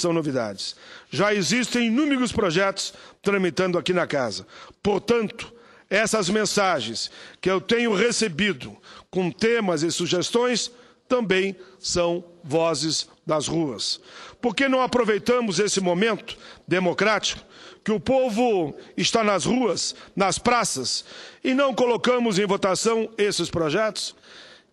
são novidades. Já existem inúmeros projetos tramitando aqui na casa. Portanto, essas mensagens que eu tenho recebido com temas e sugestões também são vozes das ruas. Por que não aproveitamos esse momento democrático que o povo está nas ruas, nas praças, e não colocamos em votação esses projetos?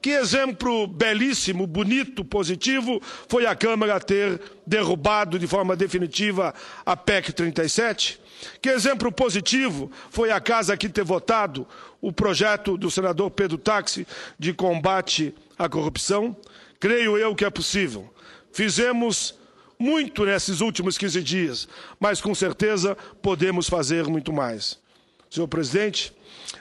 Que exemplo belíssimo, bonito, positivo foi a Câmara ter derrubado de forma definitiva a PEC 37? Que exemplo positivo foi a casa aqui ter votado o projeto do senador Pedro Táxi de combate à corrupção? Creio eu que é possível. Fizemos muito nesses últimos 15 dias, mas com certeza podemos fazer muito mais. Senhor presidente,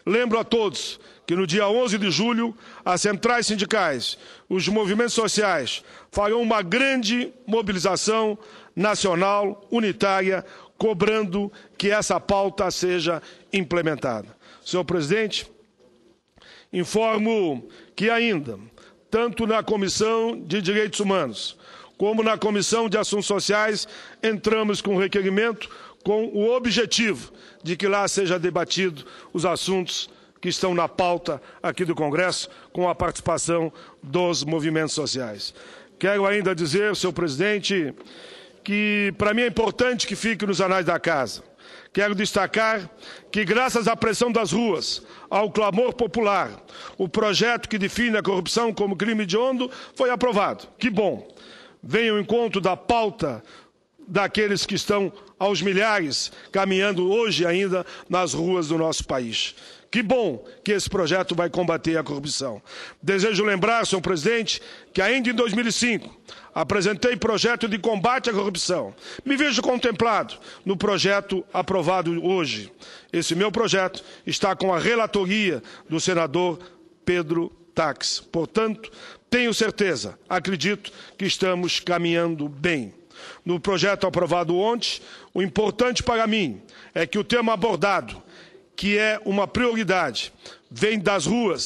lembro a todos que no dia 11 de julho as centrais sindicais, os movimentos sociais farão uma grande mobilização nacional unitária cobrando que essa pauta seja implementada. Senhor presidente, informo que ainda, tanto na Comissão de Direitos Humanos como na Comissão de Assuntos Sociais, entramos com o requerimento com o objetivo de que lá seja debatido os assuntos que estão na pauta aqui do Congresso, com a participação dos movimentos sociais. Quero ainda dizer, senhor presidente, que para mim é importante que fique nos anais da casa. Quero destacar que, graças à pressão das ruas, ao clamor popular, o projeto que define a corrupção como crime hediondo foi aprovado. Que bom! venha ao encontro da pauta daqueles que estão aos milhares caminhando hoje ainda nas ruas do nosso país. Que bom que esse projeto vai combater a corrupção. Desejo lembrar, senhor presidente, que ainda em 2005 apresentei projeto de combate à corrupção. Me vejo contemplado no projeto aprovado hoje. Esse meu projeto está com a relatoria do senador Pedro táxi. Portanto, tenho certeza, acredito que estamos caminhando bem. No projeto aprovado ontem, o importante para mim é que o tema abordado, que é uma prioridade, vem das ruas.